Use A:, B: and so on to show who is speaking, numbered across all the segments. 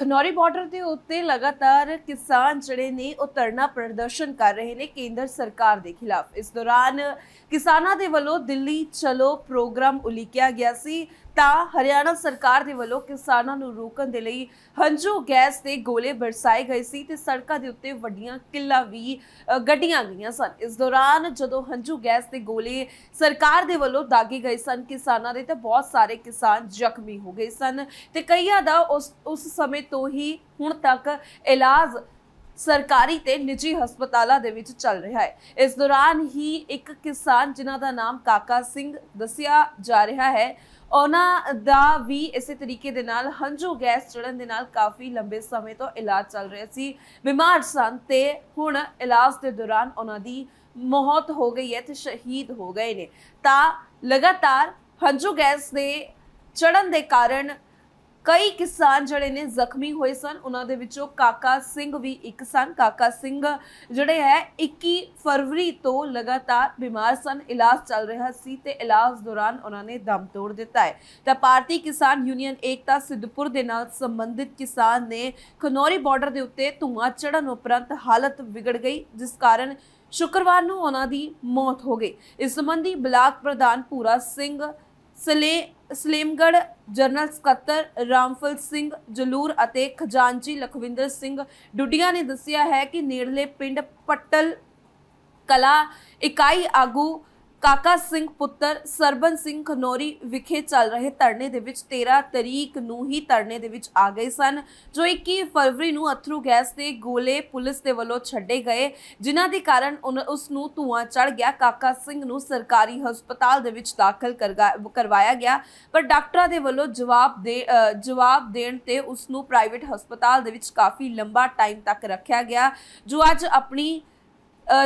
A: Khanauri border ਦੇ ਉੱਤੇ ਲਗਾਤਾਰ ਕਿਸਾਨ ਜਿਹੜੇ ਨੇ ਉਹ ਪ੍ਰਦਰਸ਼ਨ ਕਰ ਰਹੇ ਨੇ ਕੇਂਦਰ ਸਰਕਾਰ ਦੇ ਖਿਲਾਫ ਇਸ ਦੌਰਾਨ ਕਿਸਾਨਾਂ ਦੇ ਵੱਲੋਂ ਦਿੱਲੀ ਚਲੋ ਪ੍ਰੋਗਰਾਮ ਉਲੀਕਿਆ ਗਿਆ ਸੀ ਤਾਂ ਹਰਿਆਣਾ ਸਰਕਾਰ ਦੇ ਵੱਲੋਂ ਕਿਸਾਨਾਂ ਨੂੰ ਰੋਕਣ ਦੇ ਲਈ ਹੰਝੂ ਗੈਸ ਦੇ ਗੋਲੇ ਵਰਸਾਏ ਗਏ ਸੀ ਤੇ ਸੜਕਾਂ ਦੇ ਉੱਤੇ ਵੱਡੀਆਂ ਕਿੱਲਾ ਵੀ ਗੱਡੀਆਂ ਗਈਆਂ ਸਨ ਇਸ ਦੌਰਾਨ ਜਦੋਂ ਹੰਝੂ ਗੈਸ ਦੇ ਗੋਲੇ ਸਰਕਾਰ ਦੇ ਵੱਲੋਂ ਦਾਗੇ ਗਏ ਸਨ ਕਿਸਾਨਾਂ ਦੇ ਤਾਂ ਬਹੁਤ ਸਾਰੇ ਕਿਸਾਨ ਜ਼ਖਮੀ ਹੋ ਗਏ ਸਨ ਤੇ ਕਈਆਂ ਦਾ ਉਸ ਉਸ ਸਮੇਂ ਤੋਂ ਹੀ ਹੁਣ ਤੱਕ ਇਲਾਜ ਸਰਕਾਰੀ ਤੇ ਨਿੱਜੀ ਹਸਪਤਾਲਾਂ ਦੇ ਵਿੱਚ ਚੱਲ ਰਿਹਾ ਹੈ ਇਸ ਦੌਰਾਨ ਹੀ ਇੱਕ ਕਿਸਾਨ ਜਿਨ੍ਹਾਂ ਦਾ ਨਾਮ ਕਾਕਾ ਸਿੰਘ ਦੱਸਿਆ ਜਾ ਰਿਹਾ ਹੈ ਉਹਨਾਂ ਦਾ ਵੀ ਇਸੇ ਤਰੀਕੇ ਦੇ ਨਾਲ ਹੰਝੂ ਗੈਸ ਚੜਨ ਦੇ ਨਾਲ ਕਾਫੀ ਲੰਬੇ ਸਮੇਂ ਤੋਂ ਇਲਾਜ ਚੱਲ ਰਿਹਾ ਸੀ ਬਿਮਾਰ ਸਨ ਤੇ ਹੁਣ ਇਲਾਜ ਦੇ ਦੌਰਾਨ ਉਹਨਾਂ ਦੀ ਮੌਤ ਹੋ ਗਈ ਹੈ ਤੇ ਸ਼ਹੀਦ ਹੋ ਗਏ ਨੇ ਤਾਂ ਲਗਾਤਾਰ ਹੰਝੂ ਗੈਸ ਦੇ ਚੜਨ ਦੇ ਕਾਰਨ ਕਈ ਕਿਸਾਨ ਜਿਹੜੇ ਨੇ ਜ਼ਖਮੀ ਹੋਏ ਸਨ ਉਹਨਾਂ ਦੇ ਵਿੱਚੋਂ ਕਾਕਾ ਸਿੰਘ ਵੀ ਇੱਕ ਸਨ ਕਾਕਾ ਸਿੰਘ ਜਿਹੜੇ ਹੈ 21 ਫਰਵਰੀ ਤੋਂ ਲਗਾਤਾਰ ਬਿਮਾਰ ਸਨ ਇਲਾਜ ਚੱਲ ਰਿਹਾ ਸੀ ਤੇ ਇਲਾਜ ਦੌਰਾਨ ਉਹਨਾਂ ਨੇ ਦਮ ਤੋੜ ਦਿੱਤਾ ਹੈ ਤਾਂ ਭਾਰਤੀ ਕਿਸਾਨ ਯੂਨੀਅਨ ਏਕਤਾ ਸਿੱਧਪੁਰ ਦੇ ਨਾਲ ਸੰਬੰਧਿਤ ਕਿਸਾਨ ਨੇ ਖਨੌਰੀ ਬਾਰਡਰ ਦੇ ਉੱਤੇ ਧੂਆਂ ਚੜਨ ਉਪਰੰਤ ਹਾਲਤ ਵਿਗੜ ਗਈ ਜਿਸ ਕਾਰਨ ਸ਼ੁੱਕਰਵਾਰ ਨੂੰ ਉਹਨਾਂ ਦੀ ਮੌਤ ਹੋ ਗਈ ਇਸ ਸੰਬੰਧੀ ਬਲਾਕ ਪ੍ਰਧਾਨ ਪੂਰਾ ਸਿੰਘ ਸਲੇ ਸਲੀਮਗੜ ਜਨਰਲ ਸਕੱਤਰ ਰਾਮਫਲ ਸਿੰਘ ਜਲੂਰ ਅਤੇ ਖਜ਼ਾਨਚੀ ਲਖਵਿੰਦਰ ਸਿੰਘ ਡੁੱਡੀਆਂ ਨੇ ਦੱਸਿਆ ਹੈ ਕਿ ਨੇੜਲੇ ਪਿੰਡ ਪੱਟਲ ਕਲਾ ਇਕਾਈ ਆਗੂ ਕਾਕਾ ਸਿੰਘ ਪੁੱਤਰ ਸਰਬਨ ਸਿੰਘ ਖਨੋਰੀ ਵਿਖੇ ਚੱਲ ਰਹੇ ਧਰਨੇ ਦੇ ਵਿੱਚ 13 ਤਰੀਕ ਨੂੰ ਹੀ ਧਰਨੇ ਦੇ ਵਿੱਚ ਆ ਗਏ ਸਨ ਜੋ 21 ਫਰਵਰੀ ਨੂੰ ਅਥਰੂ ਗੈਸ ਦੇ ਗੋਲੇ ਪੁਲਿਸ ਦੇ ਵੱਲੋਂ ਛੱਡੇ ਗਏ ਜਿਨ੍ਹਾਂ ਦੇ ਕਾਰਨ ਉਸ ਨੂੰ ਧੂਆਂ ਚੜ ਗਿਆ ਕਾਕਾ ਸਿੰਘ ਨੂੰ ਸਰਕਾਰੀ ਹਸਪਤਾਲ ਦੇ ਵਿੱਚ ਦਾਖਲ ਕਰਵਾਇਆ ਗਿਆ ਪਰ ਡਾਕਟਰਾਂ ਦੇ ਵੱਲੋਂ ਜਵਾਬ ਦੇ ਜਵਾਬ ਦੇਣ ਤੇ ਉਸ ਨੂੰ ਪ੍ਰਾਈਵੇਟ ਹਸਪਤਾਲ ਦੇ ਵਿੱਚ ਕਾਫੀ ਲੰਬਾ ਟਾਈਮ ਤੱਕ ਰੱਖਿਆ ਗਿਆ ਜੋ ਅੱਜ ਆਪਣੀ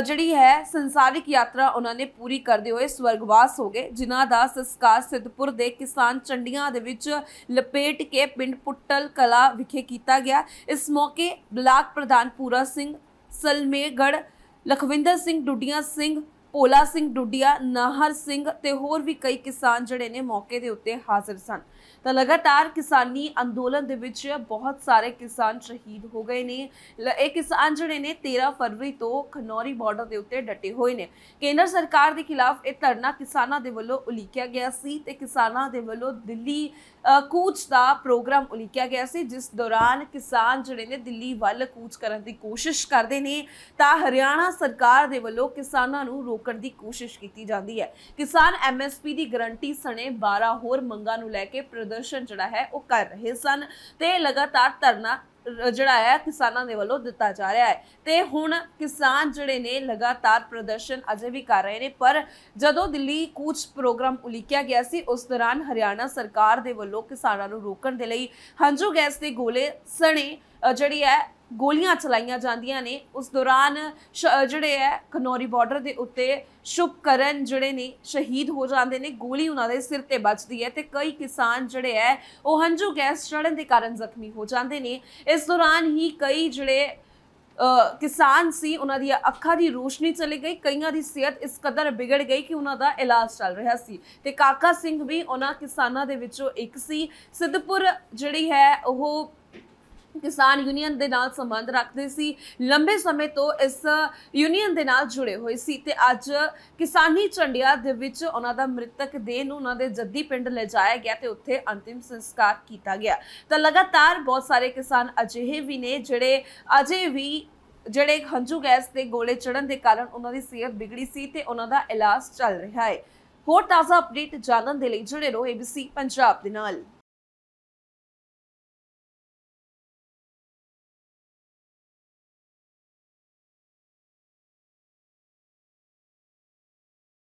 A: ਜਿਹੜੀ ਹੈ ਸੰਸਾਰਿਕ ਯਾਤਰਾ ਉਹਨਾਂ ਨੇ ਪੂਰੀ ਕਰਦੇ ਹੋਏ ਸਵਰਗਵਾਸ ਹੋ ਗਏ ਜਿਨ੍ਹਾਂ ਦਾ ਸੰਸਕਾਰ ਸਿੱਧਪੁਰ ਦੇ ਕਿਸਾਨ ਚੰਡੀਆਂ ਦੇ ਵਿੱਚ ਲਪੇਟ ਕੇ ਪਿੰਡ ਪੁੱਟਲ ਕਲਾ ਵਿਖੇ ਕੀਤਾ ਗਿਆ ਇਸ ਮੌਕੇ ਬਲਾਕ ਪ੍ਰਧਾਨ ਪੂਰਾ ਸਿੰਘ ਸਲਮੇਗੜ ਲਖਵਿੰਦਰ ਸਿੰਘ ਡੁੱਡੀਆਂ ਸਿੰਘ ਭੋਲਾ ਸਿੰਘ ਡੁੱਡੀਆ ਨਾਹਰ ਸਿੰਘ ਤੇ ਹੋਰ ਵੀ ਕਈ ਕਿਸਾਨ ਜਿਹੜੇ ਨੇ ਮੌਕੇ ਦੇ ਉੱਤੇ ਹਾਜ਼ਰ ਸਨ ਤਾਂ ਲਗਾਤਾਰ ਕਿਸਾਨੀ ਅੰਦੋਲਨ ਦੇ ਵਿੱਚ ਬਹੁਤ ਸਾਰੇ ਕਿਸਾਨ ਸ਼ਹੀਦ ਹੋ ਗਏ ਨੇ ਇਹ ਕਿਸਾਨ ਜਿਹੜੇ ਨੇ 13 ਫਰਵਰੀ ਤੋਂ ਖਨੌਰੀ ਬਾਰਡਰ ਦੇ ਉੱਤੇ ਡਟੇ ਹੋਏ ਨੇ ਕੇਂਦਰ ਸਰਕਾਰ ਦੇ ਖਿਲਾਫ ਇਹ ਧਰਨਾ ਕਿਸਾਨਾਂ ਦੇ ਵੱਲੋਂ ਉਲੀਕਿਆ ਗਿਆ ਸੀ ਤੇ ਕਿਸਾਨਾਂ ਦੇ ਵੱਲੋਂ ਦਿੱਲੀ ਕੂਚ ਦਾ ਪ੍ਰੋਗਰਾਮ ਉਲੀਕਿਆ ਗਿਆ ਸੀ ਜਿਸ ਦੌਰਾਨ ਕਿਸਾਨ ਜਿਹੜੇ ਨੇ ਦਿੱਲੀ ਵੱਲ ਕੂਚ ਕਰਨ ਦੀ ਕੋਸ਼ਿਸ਼ ਕਰਦੇ ਨੇ ਤਾਂ ਹਰਿਆਣਾ ਸਰਕਾਰ ਦੇ ਵੱਲੋਂ ਕਿਸਾਨਾਂ ਨੂੰ ਰੋਕਣ ਦੀ ਕੋਸ਼ਿਸ਼ ਕੀਤੀ ਜਾਂਦੀ ਹੈ ਕਿਸਾਨ ਐਮਐਸਪੀ ਦੀ ਗਰੰਟੀ ਸਣੇ 12 ਹੋਰ ਮੰਗਾਂ ਨੂੰ ਲੈ ਕੇ ਪ੍ਰਦਰਸ਼ਨ ਜਿਹੜਾ ਹੈ ਉਹ ਕਰ ਰਹੇ ਸਨ ਤੇ ਲਗਾਤਾਰ ਧਰਨਾ ਜਿਹੜਾ ਹੈ ਕਿਸਾਨਾਂ ਦੇ ਵੱਲੋਂ ਦਿੱਤਾ ਜਾ ਰਿਹਾ ਹੈ ਤੇ ਹੁਣ ਕਿਸਾਨ ਜਿਹੜੇ ਨੇ ਲਗਾਤਾਰ ਪ੍ਰਦਰਸ਼ਨ ਅਜੇ ਵੀ ਕਰ ਰਹੇ ਨੇ ਪਰ ਜਦੋਂ ਦਿੱਲੀ ਕੂਚ ਪ੍ਰੋਗਰਾਮ ਉਲੀਕਿਆ ਗਿਆ ਸੀ ਉਸ ਦੌਰਾਨ ਹਰਿਆਣਾ ਸਰਕਾਰ ਦੇ ਵੱਲੋਂ ਕਿਸਾਨਾਂ ਨੂੰ ਰੋਕਣ ਦੇ ਲਈ ਹੰਝੂ ਗੈਸ ਦੇ ਗੋਲੇ ਸਣੇ ਜਿਹੜੀ ਹੈ ਗੋਲੀਆਂ ਚਲਾਈਆਂ ਜਾਂਦੀਆਂ ਨੇ ਉਸ ਦੌਰਾਨ ਜਿਹੜੇ ਹੈ ਕਨੌਰੀ ਬਾਰਡਰ ਦੇ ਉੱਤੇ ਸ਼ੁਕਰਨ ਜਿਹੜੇ ਨੇ ਸ਼ਹੀਦ ਹੋ ਜਾਂਦੇ ਨੇ ਗੋਲੀ ਉਹਨਾਂ ਦੇ ਸਿਰ ਤੇ ਵੱਜਦੀ ਹੈ ਤੇ ਕਈ ਕਿਸਾਨ ਜਿਹੜੇ ਹੈ ਉਹ ਹੰਝੂ ਗੈਸ ਚੜਨ ਦੇ ਕਾਰਨ ਜ਼ਖਮੀ ਹੋ ਜਾਂਦੇ ਨੇ ਇਸ ਦੌਰਾਨ ਹੀ ਕਈ ਜਿਹੜੇ ਕਿਸਾਨ ਸੀ ਉਹਨਾਂ ਦੀ ਅੱਖਾਂ ਦੀ ਰੋਸ਼ਨੀ ਚਲੀ ਗਈ ਕਈਆਂ ਦੀ ਸਿਹਤ ਇਸ ਕਦਰ ਵਿਗੜ ਗਈ ਕਿ ਉਹਨਾਂ ਦਾ ਇਲਾਜ ਚੱਲ ਰਿਹਾ ਸੀ ਤੇ ਕਾਕਾ ਸਿੰਘ ਵੀ ਉਹਨਾਂ ਕਿਸਾਨਾਂ ਦੇ ਵਿੱਚੋਂ ਇੱਕ ਸੀ ਸਿੱਧਪੁਰ ਜਿਹੜੀ ਹੈ ਉਹ ਕਿਸਾਨ ਯੂਨੀਅਨ ਦੇ ਨਾਲ ਸੰਬੰਧ ਰੱਖਦੇ ਸੀ ਲੰਬੇ ਸਮੇਂ ਤੋਂ ਇਸ ਯੂਨੀਅਨ ਦੇ ਨਾਲ ਜੁੜੇ ਹੋਏ ਸੀ ਤੇ ਅੱਜ ਕਿਸਾਨੀ ਚੰਡਿਆ ਦੇ ਵਿੱਚ ਉਹਨਾਂ ਦਾ ਮ੍ਰਿਤਕ ਦੇਹ ਨੂੰ ਉਹਨਾਂ ਦੇ ਜੱਦੀ ਪਿੰਡ ਲਿਜਾਇਆ ਗਿਆ ਤੇ ਉੱਥੇ ਅੰਤਿਮ ਸੰਸਕਾਰ ਕੀਤਾ ਗਿਆ ਤਾਂ ਲਗਾਤਾਰ ਬਹੁਤ ਸਾਰੇ ਕਿਸਾਨ ਅਜਿਹੇ ਵੀ ਨੇ ਜਿਹੜੇ ਅਜੇ ਵੀ ਜਿਹੜੇ ਹੰਝੂ ਗੈਸ ਦੇ ਗੋਲੇ ਚੜਨ ਦੇ ਕਾਰਨ ਉਹਨਾਂ ਦੀ ਸਿਹਤ ਬਿਗੜੀ ਸੀ ਤੇ ਉਹਨਾਂ ਦਾ ਇਲਾਜ ਚੱਲ ਰਿਹਾ ਹੈ ਹੋਰ ਤਾਜ਼ਾ ਅਪਡੇਟ ਜਾਣਨ ਦੇ ਲਈ ਜੁੜੇ ਰਹੋ ABC ਪੰਜਾਬ ਦੇ ਨਾਲ